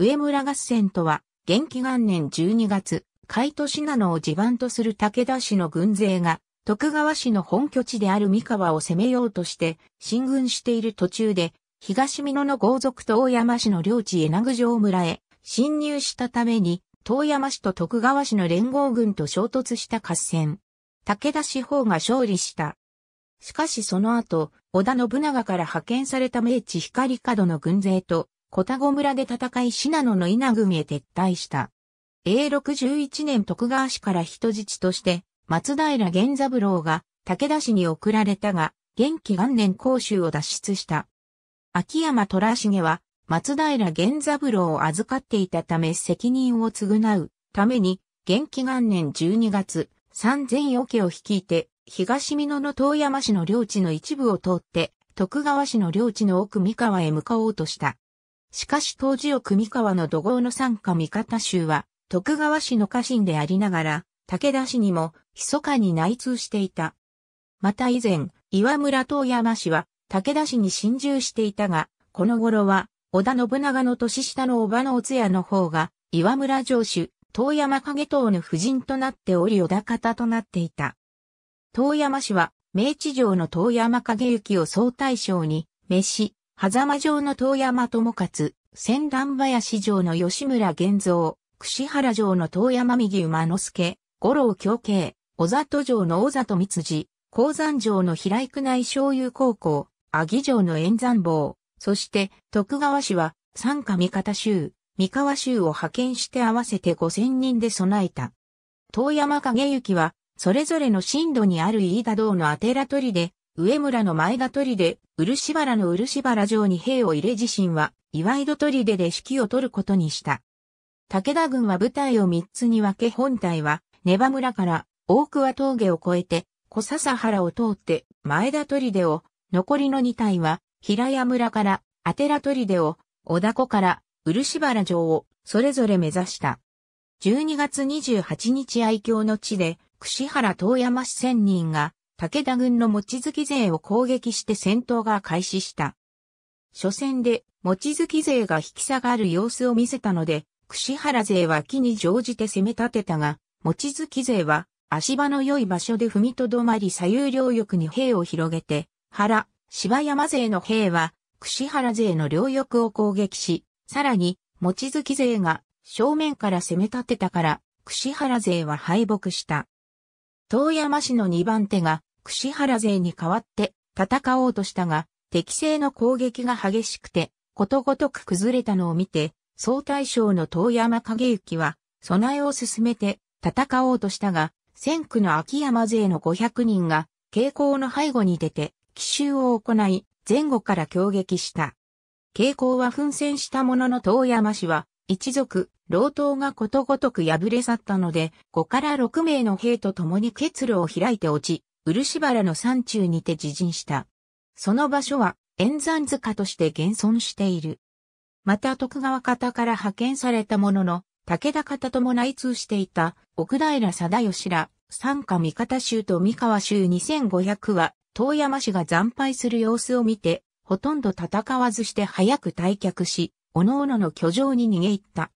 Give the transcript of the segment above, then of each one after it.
上村合戦とは、元気元年12月、海都信濃を地盤とする武田氏の軍勢が、徳川氏の本拠地である三河を攻めようとして、進軍している途中で、東美濃の豪族と大山氏の領地へ南城村へ侵入したために、遠山氏と徳川氏の連合軍と衝突した合戦。武田氏方が勝利した。しかしその後、織田信長から派遣された明治光角の軍勢と小田子村で戦い信濃の稲組へ撤退した。永禄11年徳川氏から人質として、松平源三郎が武田氏に送られたが、元気元年甲州を脱出した。秋山虎重は、松平源三郎を預かっていたため責任を償うために、元気元年12月、三千余家を率いて、東美濃の遠山市の領地の一部を通って、徳川市の領地の奥三河へ向かおうとした。しかし当時を組川の土豪の参加味方衆は、徳川氏の家臣でありながら、武田氏にも、密かに内通していた。また以前、岩村遠山氏は、武田氏に侵入していたが、この頃は、織田信長の年下の叔母のお通夜の方が、岩村城主、遠山影党の夫人となっており織田方となっていた。遠山氏は、明治城の遠山影行を総大将に、召し、狭間城の遠山智勝、千段林城の吉村玄三、串原城の遠山右馬之助、五郎京慶、小里城の大里光次、鉱山城の平井区内醤油高校、阿義城の円山坊、そして徳川氏は三家三方州、三河州を派遣して合わせて五千人で備えた。遠山景行は、それぞれの震度にある飯田道の当てら取りで、上村の前田砦、で、漆原の漆原城に兵を入れ自身は、岩井戸砦で指揮を取ることにした。武田軍は部隊を三つに分け本隊は、根場村から大桑峠を越えて、小笹原を通って前田砦を、残りの二隊は平屋村からア取ラ砦を、小田湖から漆原城をそれぞれ目指した。12月28日愛嬌の地で、串原遠山市千人が武田軍の餅月勢を攻撃して戦闘が開始した。初戦で、餅月勢が引き下がる様子を見せたので、串原勢は木に乗じて攻め立てたが、餅月勢は足場の良い場所で踏みとどまり左右両翼に兵を広げて、原、芝山勢の兵は、串原勢の両翼を攻撃し、さらに、餅月勢が正面から攻め立てたから、串原勢は敗北した。遠山市の2番手が櫛原勢に代わって戦おうとしたが、敵性の攻撃が激しくて、ことごとく崩れたのを見て、総大将の遠山景行は、備えを進めて戦おうとしたが、先区の秋山勢の500人が、傾向の背後に出て、奇襲を行い、前後から攻撃した。傾向は奮戦したものの遠山氏は、一族、老頭がことごとく破れ去ったので、5から6名の兵と共に結露を開いて落ち、漆原の山中にて自陣した。その場所は、円山塚として現存している。また徳川方から派遣されたものの、武田方とも内通していた、奥平貞義ら、三家三方衆と三河衆2500は、遠山氏が惨敗する様子を見て、ほとんど戦わずして早く退却し、各々の居城に逃げ入った。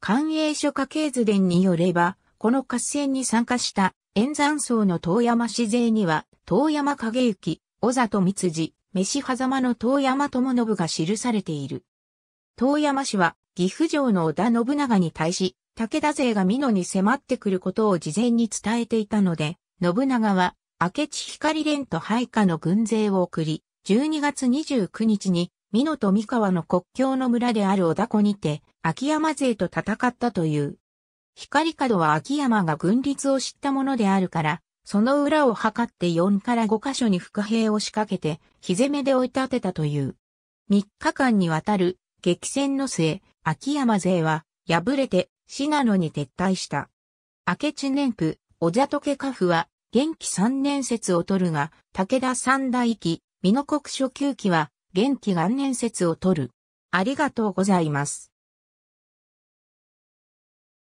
官営書家系図伝によれば、この合戦に参加した円山荘の遠山市勢には、遠山景行、小里三辻、飯狭間の遠山智信が記されている。遠山氏は、岐阜城の織田信長に対し、武田勢が美濃に迫ってくることを事前に伝えていたので、信長は、明智光連と配下の軍勢を送り、12月29日に、美濃と三河の国境の村である小田湖にて、秋山勢と戦ったという。光角は秋山が軍律を知ったものであるから、その裏を測って4から5箇所に伏兵を仕掛けて、日攻めで追い立てたという。3日間にわたる激戦の末、秋山勢は敗れて信濃に撤退した。明智年府、小里家家父は、元気3年説を取るが、武田三大期、美濃国初級期は、元気元年説を取る。ありがとうございます。